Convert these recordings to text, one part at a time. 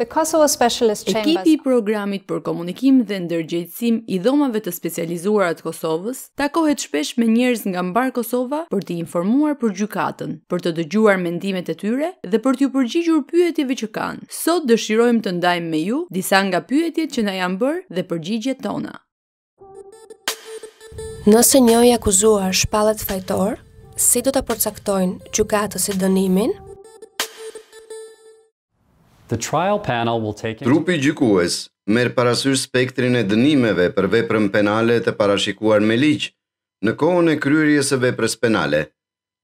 Ekipi i programit për komunikim dhe ndërgjegjësim i dhomave të specializuara të Kosovës takohet shpesh me njerëz nga mbar Kosova për t'i informuar për gjykatën, për të dëgjuar mendimet e tyre dhe për t'ju përgjigjur pyetjeve që kanë. Sot dëshirojmë të ndajmë me ju disa nga pyetjet që na janë bërë dhe përgjigjet tona. Nëse një i akuzuar shpallet fajtor, si do ta përcaktojnë gjykatës së dënimit? The trial panel will take Trupi gjykues merr parasysh spektrin e dënimeve për veprën penale të parashikuar me ligj në kohën e kryerjes së veprës penale,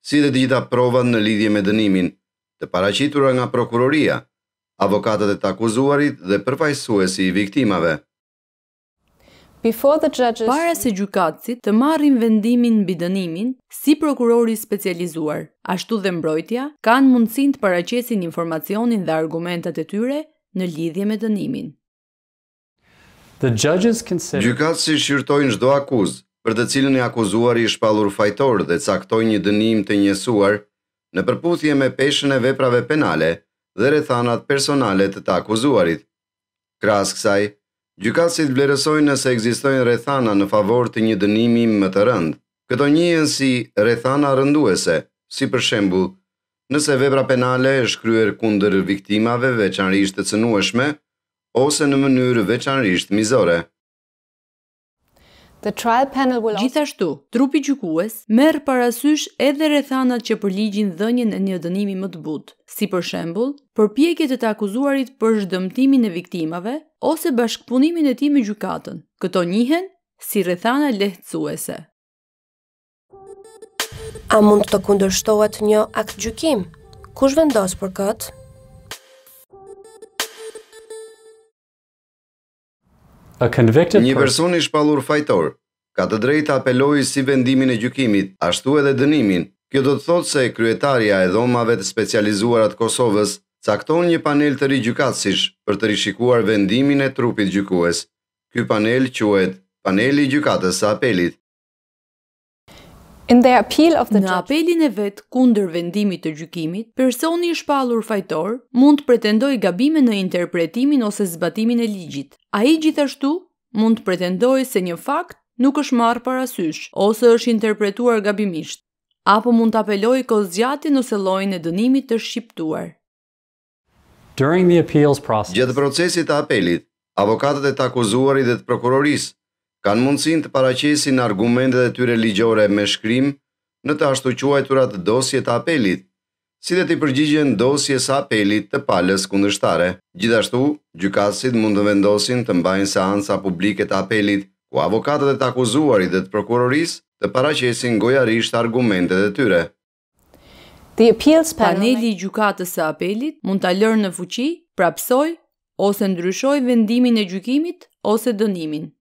si dhe të gjitha provat në lidhje me dënimin të paraqitura nga prokuroria, avokatët e të akuzuarit dhe përfaqësuesi i viktimave. Before the judges Para se gjukatësit të marrin vendimin mbi dënimin, si prokurori i specializuar, ashtu dhe mbrojtja kanë mundësinë të paraqesin informacionin dhe argumentat e tyre në lidhje me dënimin. The judges can shqyrtojnë çdo akuzë për të cilën e akuzuari i shpallur fajtor dhe caktojnë një dënim të njësuar në përputhje me peshën e veprave penale dhe rrethanat personale të, të akuzuarit. Krahas kësaj, Gjykatësit vlerësojnë nëse egzistojnë rethana në favor të një dënimi më të rëndë. Këto njën si rethana rënduese, si për shembull, nëse vepra penale e shkryer kunder viktimave veçanrisht të cënueshme, ose në mënyrë veçanrisht mizore. Gjithashtu, trupi gjykues merr parasysh edhe rrethanat që përligjin dhënjën e një dënimi më të butë, si për shembull, përpjekjet e të akuzuarit për zhdëmtimin e viktimave ose bashkëpunimin e tij me gjykatën. Këto njihen si rrethana lehtësuese. A mund të kundërshtohet një akt gjykim? Kush vendos për këtë? A convicted person. Një person i shpallur fajtor, ka të drejtë apeloi si vendimin e gjykimit, ashtu edhe dënimin. Kjo do të thotë se kryetaria e dhomave të specializuara të Kosovës cakton një panel të ri gjykatësish për të rishikuar vendimin e trupit gjykues. Ky panel quhet paneli i gjykatës së apelit. Në apelin e vetë kunder vendimit të gjykimit, personi i shpalur fajtor mund të pretendoj gabime në interpretimin ose zbatimin e ligjit. A i gjithashtu mund të pretendoj se një fakt nuk është marrë parasysh, ose është interpretuar gabimisht, apo mund të apeloj kësë gjati në selojnë e dënimit të shqiptuar. Gjëtë procesit të apelit, avokatët e të akuzuarit dhe të prokuroris kanë mundësin të paraqesin argumentet argumente dhe tyre ligjore me shkrim në të ashtuquajturat e të dosje të apelit, si dhe të i përgjigjen dosje së apelit të palës kundështare. Gjithashtu, gjykatësit mund të vendosin të mbajnë seansa publike të apelit ku po avokatët e të akuzuarit dhe të prokuroris të paraqesin gojarisht argumentet e tyre. appeals paneli i gjykatës së apelit mund ta lërë në fuqi, prapsoj ose ndryshoj vendimin e gjykimit ose dënimin.